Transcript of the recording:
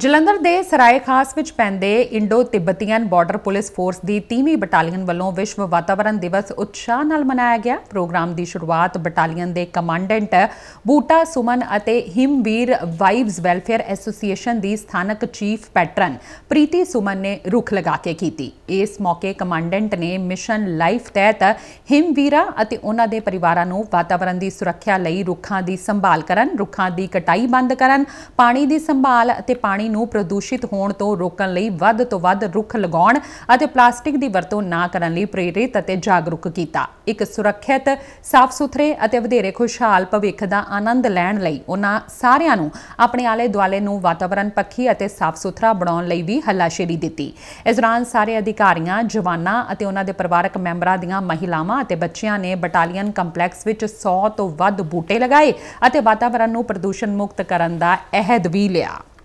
ਜਲੰਧਰ ਦੇ ਸਰਾਏ ਖਾਸ ਵਿੱਚ ਪੈਂਦੇ Indo Tibetan border police force ਦੀ 3ਵੀਂ ਬਟਾਲੀਅਨ ਵੱਲੋਂ ਵਿਸ਼ਵ ਵਾਤਾਵਰਣ ਦਿਵਸ ਉਤਸ਼ਾਹ ਨਾਲ ਮਨਾਇਆ ਗਿਆ ਪ੍ਰੋਗਰਾਮ ਦੀ ਸ਼ੁਰੂਆਤ ਬਟਾਲੀਅਨ ਦੇ ਕਮਾਂਡੈਂਟ ਬੂਟਾ ਸੁਮਨ ਅਤੇ ਹਿਮਵੀਰ ਵਾਈਬਸ ਵੈਲਫੇਅਰ ਐਸੋਸੀਏਸ਼ਨ ਦੀ ਸਥਾਨਕ ਚੀਫ ਪੈਟਰਨ ਪ੍ਰੀਤੀ ਸੁਮਨ ਨੇ ਰੁੱਖ ਲਗਾ ਕੇ ਕੀਤੀ ਇਸ ਮੌਕੇ ਕਮਾਂਡੈਂਟ ਨੇ ਮਿਸ਼ਨ ਲਾਈਫ ਤਹਿਤ ਹਿਮਵੀਰਾ ਅਤੇ ਉਹਨਾਂ ਦੇ ਪਰਿਵਾਰਾਂ ਨੂੰ ਵਾਤਾਵਰਣ ਦੀ ਸੁਰੱਖਿਆ ਲਈ ਰੁੱਖਾਂ ਦੀ ਸੰਭਾਲ ਕਰਨ ਰੁੱਖਾਂ ਦੀ ਕਟਾਈ ਬੰਦ ਕਰਨ ਪਾਣੀ ਦੀ ਸੰਭਾਲ ਅਤੇ ਪਾਣੀ ਨੂੰ ਪ੍ਰਦੂਸ਼ਿਤ ਹੋਣ ਤੋਂ ਰੋਕਣ ਲਈ ਵੱਧ ਤੋਂ ਵੱਧ ਰੁੱਖ ਲਗਾਉਣ ਅਤੇ ਪਲਾਸਟਿਕ ਦੀ ਵਰਤੋਂ ਨਾ ਕਰਨ ਲਈ ਪ੍ਰੇਰਿਤ ਅਤੇ ਜਾਗਰੂਕ ਕੀਤਾ ਇੱਕ ਸੁਰੱਖਿਅਤ ਸਾਫ਼ ਸੁਥਰੇ ਅਤੇ ਵਧੇਰੇ ਖੁਸ਼ਹਾਲ ਭਵਿੱਖ ਦਾ ਆਨੰਦ ਲੈਣ ਲਈ ਉਹਨਾਂ ਸਾਰਿਆਂ ਨੂੰ ਆਪਣੇ ਆਲੇ ਦੁਆਲੇ ਨੂੰ ਵਾਤਾਵਰਣ ਪੱਖੀ ਅਤੇ ਸਾਫ਼ ਸੁਥਰਾ ਬਣਾਉਣ ਲਈ ਵੀ ਹੱਲਾਸ਼ੇਰੀ ਦਿੱਤੀ ਇਸ ਦੌਰਾਨ ਸਾਰੇ ਅਧਿਕਾਰੀਆਂ ਜਵਾਨਾਂ ਅਤੇ ਉਹਨਾਂ ਦੇ ਪਰਿਵਾਰਕ ਮੈਂਬਰਾਂ ਦੀਆਂ ਮਹਿਲਾਵਾਂ ਅਤੇ ਬੱਚਿਆਂ ਨੇ ਬਟਾਲੀਅਨ ਕੰਪਲੈਕਸ ਵਿੱਚ 100 ਤੋਂ ਵੱਧ ਬੂਟੇ ਲਗਾਏ ਅਤੇ ਵਾਤਾਵਰਣ ਨੂੰ ਪ੍ਰਦੂਸ਼ਣ ਮੁਕਤ ਕਰਨ ਦਾ ਅਹਿਦ ਵੀ ਲਿਆ